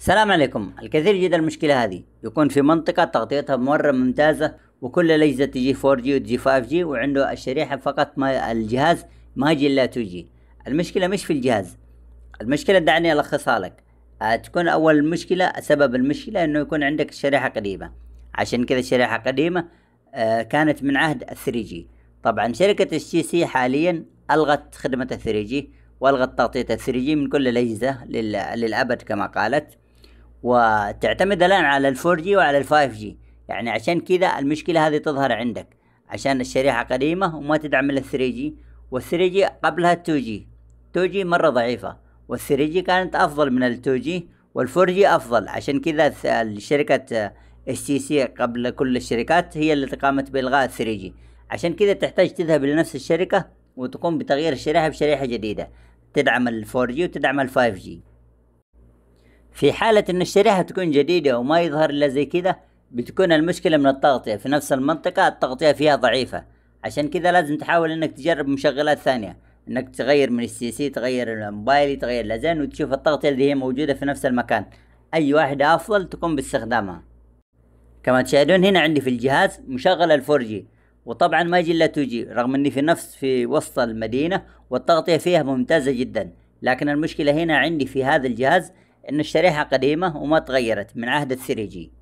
السلام عليكم الكثير جدا المشكلة هذه يكون في منطقة تغطيتها مرة ممتازة وكل الأجهزة تجي 4G وتجي 5G وعنده الشريحة فقط ما الجهاز ما يجي إلا 2G المشكلة مش في الجهاز المشكلة دعني ألخصها لك آه، تكون أول مشكلة سبب المشكلة إنه يكون عندك الشريحة قديمة عشان كذا الشريحة قديمة آه، كانت من عهد 3G طبعا شركة الشي سي حاليا ألغت خدمة 3G وألغت تغطية 3G من كل الأجهزة للأبد كما قالت وتعتمد الان على الفور جي وعلى الفايف جي يعني عشان كذا المشكله هذه تظهر عندك عشان الشريحه قديمه وما تدعم ال 3 جي وال 3 جي قبلها 2 جي 2 جي مره ضعيفه وال 3 جي كانت افضل من ال 2 جي وال 4 جي افضل عشان كذا الشركه اس تي سي قبل كل الشركات هي اللي قامت بالغاء ال 3 جي عشان كذا تحتاج تذهب لنفس الشركه وتقوم بتغيير الشريحه بشريحه جديده تدعم ال 4 جي وتدعم ال 5 جي في حالة ان الشريحة تكون جديدة وما يظهر الا زي كذا بتكون المشكلة من التغطية في نفس المنطقة التغطية فيها ضعيفة عشان كذا لازم تحاول انك تجرب مشغلات ثانية انك تغير من السي سي تغير الموبايل تغير الازين وتشوف التغطية اللي هي موجودة في نفس المكان اي واحدة افضل تقوم باستخدامها كما تشاهدون هنا عندي في الجهاز مشغل الفورجي وطبعا ما يجي الا توجي رغم اني في نفس في وسط المدينة والتغطية فيها ممتازة جدا لكن المشكلة هنا عندي في هذا الجهاز انه اشتريها قديمه وما تغيرت من عهد الثري جي